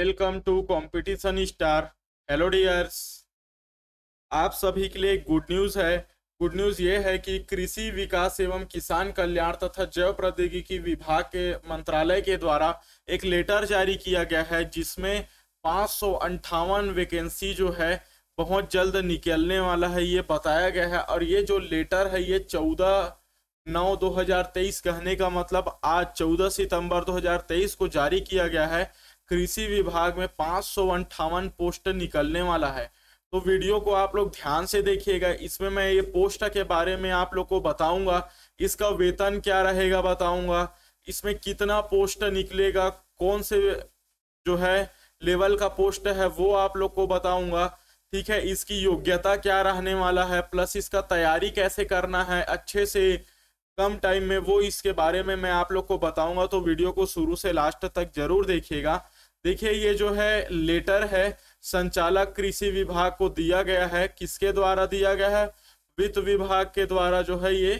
welcome to competition star hello dears आप सभी के लिए गुड न्यूज़ है गुड न्यूज़ ये है कि कृषि विकास एवं किसान कल्याण तथा जैव प्रौद्योगिकी विभाग के मंत्रालय के द्वारा एक लेटर जारी किया गया है जिसमें पाँच सौ अंठावन वैकेंसी जो है बहुत जल्द निकलने वाला है ये बताया गया है और ये जो लेटर है ये चौदह नौ 2023 कहने का मतलब आज 14 सितंबर 2023 को जारी किया गया है कृषि विभाग में पाँच पोस्टर निकलने वाला है तो वीडियो को आप लोग ध्यान से देखिएगा इसमें मैं ये पोस्ट के बारे में आप लोग को बताऊंगा इसका वेतन क्या रहेगा बताऊंगा इसमें कितना पोस्ट निकलेगा कौन से जो है लेवल का पोस्ट है वो आप लोग को बताऊंगा ठीक है इसकी योग्यता क्या रहने वाला है प्लस इसका तैयारी कैसे करना है अच्छे से कम टाइम में वो इसके बारे में मैं आप लोग को बताऊंगा तो वीडियो को शुरू से लास्ट तक जरूर देखिएगा देखिए ये जो है लेटर है संचालक कृषि विभाग को दिया गया है किसके द्वारा दिया गया है वित्त विभाग के द्वारा जो है ये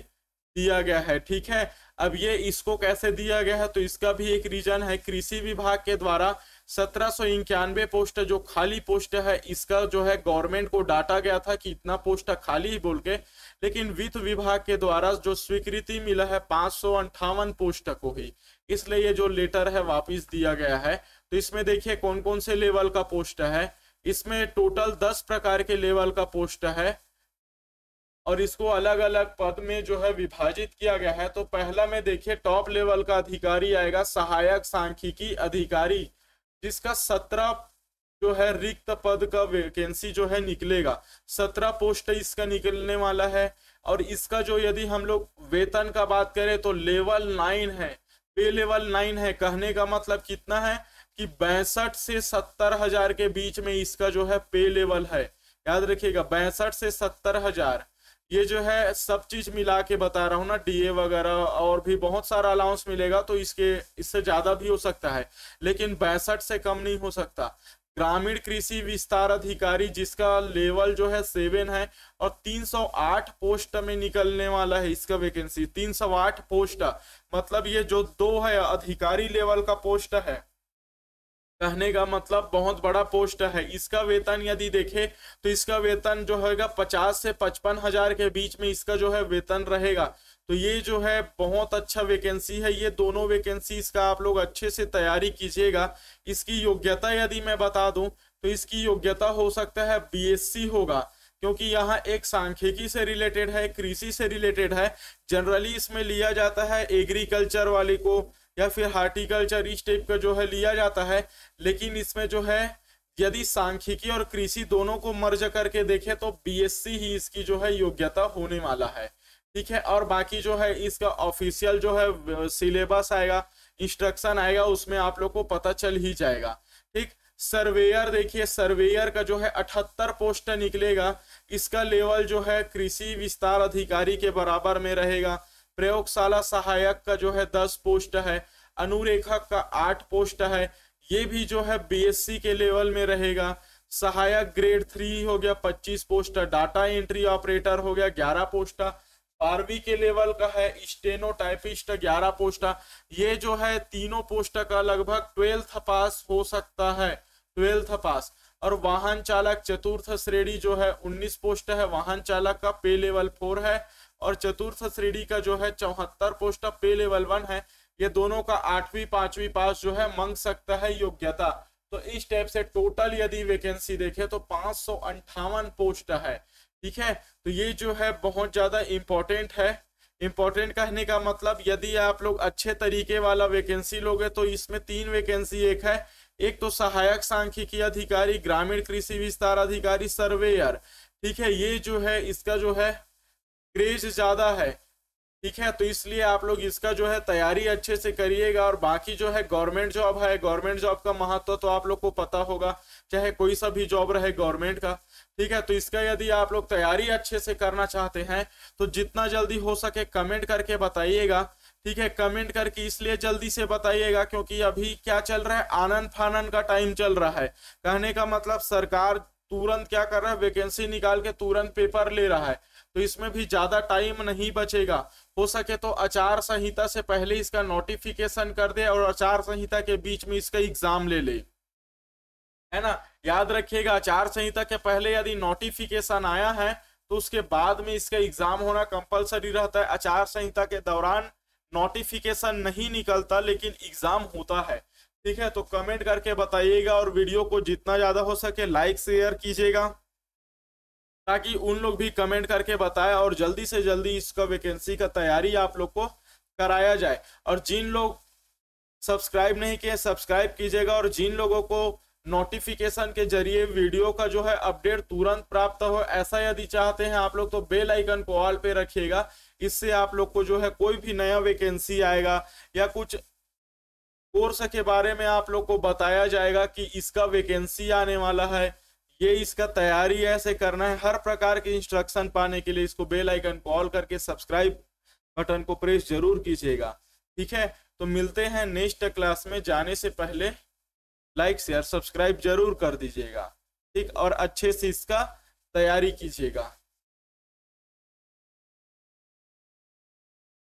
दिया गया है ठीक है अब ये इसको कैसे दिया गया है तो इसका भी एक रीजन है कृषि विभाग के द्वारा सत्रह पोस्ट जो खाली पोस्ट है इसका जो है गवर्नमेंट को डाटा गया था कि इतना पोस्ट खाली ही बोल के लेकिन वित्त विभाग के द्वारा जो स्वीकृति मिला है पांच पोस्ट को ही इसलिए ये जो लेटर है वापिस दिया गया है तो इसमें देखिए कौन कौन से लेवल का पोस्ट है इसमें टोटल दस प्रकार के लेवल का पोस्ट है और इसको अलग अलग पद में जो है विभाजित किया गया है तो पहला में देखिए टॉप लेवल का अधिकारी आएगा सहायक सांख्यिकी अधिकारी जिसका सत्रह जो है रिक्त पद का वैकेंसी जो है निकलेगा सत्रह पोस्ट इसका निकलने वाला है और इसका जो यदि हम लोग वेतन का बात करें तो लेवल नाइन है पे लेवल नाइन है कहने का मतलब कितना है कि बैसठ से सत्तर हजार के बीच में इसका जो है पे लेवल है याद रखिएगा बैंसठ से सत्तर हजार ये जो है सब चीज मिला के बता रहा हूँ ना डीए वगैरह और भी बहुत सारा अलाउंस मिलेगा तो इसके इससे ज्यादा भी हो सकता है लेकिन बैसठ से कम नहीं हो सकता ग्रामीण कृषि विस्तार अधिकारी जिसका लेवल जो है सेवन है और 308 पोस्ट में निकलने वाला है इसका वैकेंसी 308 पोस्ट मतलब ये जो दो है अधिकारी लेवल का पोस्ट है कहने का मतलब बहुत बड़ा पोस्ट है इसका वेतन यदि देखें तो इसका वेतन जो होगा पचास से पचपन हजार के बीच में इसका जो है वेतन रहेगा तो ये जो है बहुत अच्छा वैकेंसी है ये दोनों वैकेंसी इसका आप लोग अच्छे से तैयारी कीजिएगा इसकी योग्यता यदि मैं बता दूं तो इसकी योग्यता हो सकता है बी होगा क्योंकि यहाँ एक सांख्यिकी से रिलेटेड है कृषि से रिलेटेड है जनरली इसमें लिया जाता है एग्रीकल्चर वाले को या फिर हार्टिकल्चर इस टाइप का जो है लिया जाता है लेकिन इसमें जो है यदि सांख्यिकी और कृषि दोनों को मर्ज करके देखें तो बीएससी ही इसकी जो है योग्यता होने वाला है ठीक है और बाकी जो है इसका ऑफिशियल जो है सिलेबस आएगा इंस्ट्रक्शन आएगा उसमें आप लोग को पता चल ही जाएगा ठीक सर्वेयर देखिए सर्वेयर का जो है अठहत्तर पोस्ट निकलेगा इसका लेवल जो है कृषि विस्तार अधिकारी के बराबर में रहेगा प्रयोगशाला सहायक का जो है दस पोस्ट है अनुरेखक का आठ पोस्ट है ये भी जो है बीएससी के लेवल में रहेगा सहायक ग्रेड थ्री हो गया पच्चीस पोस्ट डाटा एंट्री ऑपरेटर हो गया ग्यारह पोस्टा बारहवीं के लेवल का है स्टेनो टाइपिस्ट ग्यारह पोस्टा ये जो है तीनों पोस्ट का लगभग ट्वेल्थ पास हो सकता है ट्वेल्थ पास और वाहन चालक चतुर्थ श्रेणी जो है उन्नीस पोस्ट है वाहन चालक का पे लेवल फोर है और चतुर्थ श्रेणी का जो है चौहत्तर पोस्ट पे लेवल वन है ये दोनों का आठवीं पांचवी पास जो है मंग सकता है योग्यता तो इस टाइप से टोटल यदि वैकेंसी देखे तो पांच पोस्ट है ठीक है तो ये जो है बहुत ज़्यादा इम्पोर्टेंट है इम्पोर्टेंट कहने का मतलब यदि आप लोग अच्छे तरीके वाला वैकेंसी लोगे तो इसमें तीन वैकेंसी एक है एक तो सहायक सांख्यिकी अधिकारी ग्रामीण कृषि विस्तार अधिकारी सर्वेयर ठीक है ये जो है इसका जो है क्रेज ज़्यादा है ठीक है तो इसलिए आप लोग इसका जो है तैयारी अच्छे से करिएगा और बाकी जो है गवर्नमेंट जॉब है गवर्नमेंट जॉब का महत्व तो आप लोग को पता होगा चाहे कोई सा भी जॉब रहे गवर्नमेंट का ठीक है तो इसका यदि आप लोग तैयारी अच्छे से करना चाहते हैं तो जितना जल्दी हो सके कमेंट करके बताइएगा ठीक है कमेंट करके इसलिए जल्दी से बताइएगा क्योंकि अभी क्या चल रहा है आनंद फानन का टाइम चल रहा है कहने का मतलब सरकार तुरंत क्या कर रहा है वैकेंसी निकाल के तुरंत पेपर ले रहा है तो इसमें भी ज्यादा टाइम नहीं बचेगा हो सके तो आचार संहिता से पहले इसका नोटिफिकेशन कर दे और आचार संहिता के बीच में इसका एग्जाम ले ले है ना याद रखिएगा आचार संहिता के पहले यदि नोटिफिकेशन आया है तो उसके बाद में इसका एग्जाम होना कंपलसरी रहता है आचार संहिता के दौरान नोटिफिकेशन नहीं निकलता लेकिन एग्जाम होता है ठीक है तो कमेंट करके बताइएगा और वीडियो को जितना ज़्यादा हो सके लाइक शेयर कीजिएगा ताकि उन लोग भी कमेंट करके बताएं और जल्दी से जल्दी इसका वैकेंसी का तैयारी आप लोग को कराया जाए और जिन लोग सब्सक्राइब नहीं किए सब्सक्राइब कीजिएगा और जिन लोगों को नोटिफिकेशन के जरिए वीडियो का जो है अपडेट तुरंत प्राप्त हो ऐसा यदि चाहते हैं आप लोग तो बेल आइकन को ऑल पे रखिएगा इससे आप लोग को जो है कोई भी नया वैकेंसी आएगा या कुछ कोर्स के बारे में आप लोग को बताया जाएगा कि इसका वैकेंसी आने वाला है ये इसका तैयारी ऐसे करना है हर प्रकार के इंस्ट्रक्शन पाने के लिए इसको बेल आइकन कॉल करके सब्सक्राइब बटन को प्रेस जरूर कीजिएगा ठीक है तो मिलते हैं नेक्स्ट क्लास में जाने से पहले लाइक शेयर सब्सक्राइब जरूर कर दीजिएगा ठीक और अच्छे से इसका तैयारी कीजिएगा